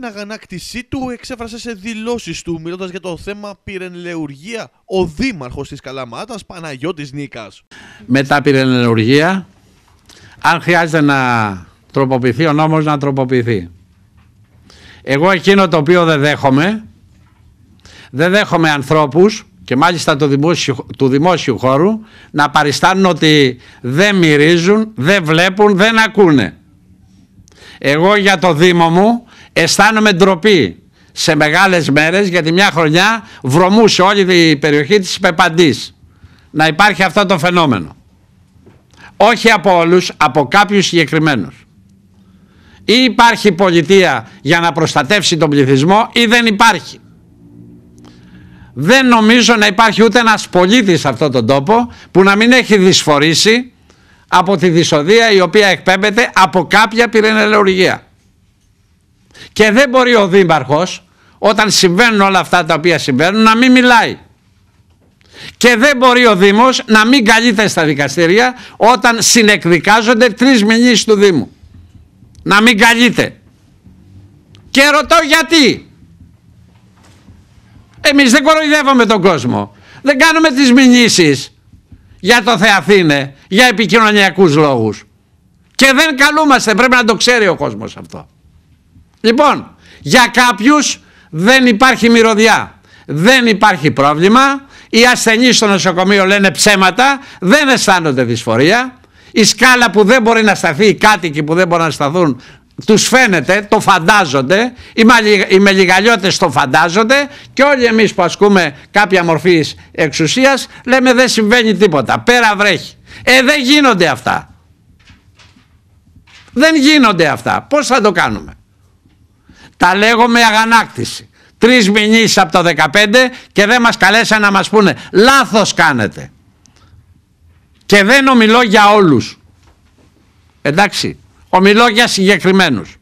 Την αγανάκτησή του εξέφρασε σε δηλώσεις του, μιλώντας για το θέμα πυρενλεουργία ο δήμαρχος της Καλαμάτας, Παναγιώτης Νίκας. Μετά πυρενλεουργία, αν χρειάζεται να τροποποιηθεί ο νόμος να τροποποιηθεί. Εγώ εκείνο το οποίο δεν δέχομαι, δεν δέχομαι ανθρώπους και μάλιστα του δημόσιου, του δημόσιου χώρου να παριστάνουν ότι δεν μυρίζουν, δεν βλέπουν, δεν ακούνε. Εγώ για το Δήμο μου αισθάνομαι ντροπή σε μεγάλες μέρες γιατί μια χρονιά βρωμούσε όλη η περιοχή της Πεπαντής. Να υπάρχει αυτό το φαινόμενο. Όχι από όλους, από κάποιους συγκεκριμένους. Ή υπάρχει πολιτεία για να προστατεύσει τον πληθυσμό ή δεν υπάρχει. Δεν νομίζω να υπάρχει ούτε ένας πολίτης σε αυτόν τον τόπο που να μην έχει δυσφορήσει από τη δυσοδεία η οποία εκπέμπεται από κάποια πυρενελεουργία. Και δεν μπορεί ο δήμαρχος όταν συμβαίνουν όλα αυτά τα οποία συμβαίνουν να μην μιλάει. Και δεν μπορεί ο Δήμος να μην καλείται στα δικαστήρια όταν συνεκδικάζονται τρεις μηνύσεις του Δήμου. Να μην καλείται. Και ρωτώ γιατί. Εμείς δεν κοροϊδεύουμε τον κόσμο. Δεν κάνουμε τις μηνύσεις για το Θεαθήνε, για επικοινωνιακούς λόγους. Και δεν καλούμαστε, πρέπει να το ξέρει ο κόσμος αυτό. Λοιπόν, για κάποιους δεν υπάρχει μυρωδιά, δεν υπάρχει πρόβλημα, οι ασθενείς στο νοσοκομείο λένε ψέματα, δεν αισθάνονται δυσφορία, η σκάλα που δεν μπορεί να σταθεί, οι κάτοικοι που δεν μπορούν να σταθούν, τους φαίνεται, το φαντάζονται, οι μελιγαλιώτες το φαντάζονται και όλοι εμείς που ασκούμε κάποια μορφή εξουσίας λέμε δεν συμβαίνει τίποτα, πέρα βρέχει. Ε, δεν γίνονται αυτά. Δεν γίνονται αυτά. Πώς θα το κάνουμε. Τα λέγω με αγανάκτηση. Τρεις μηνύσεις από το 15 και δεν μας καλέσαν να μας πούνε. Λάθος κάνετε. Και δεν ομιλώ για όλους. Εντάξει. Ομιλώ για συγκεκριμένους.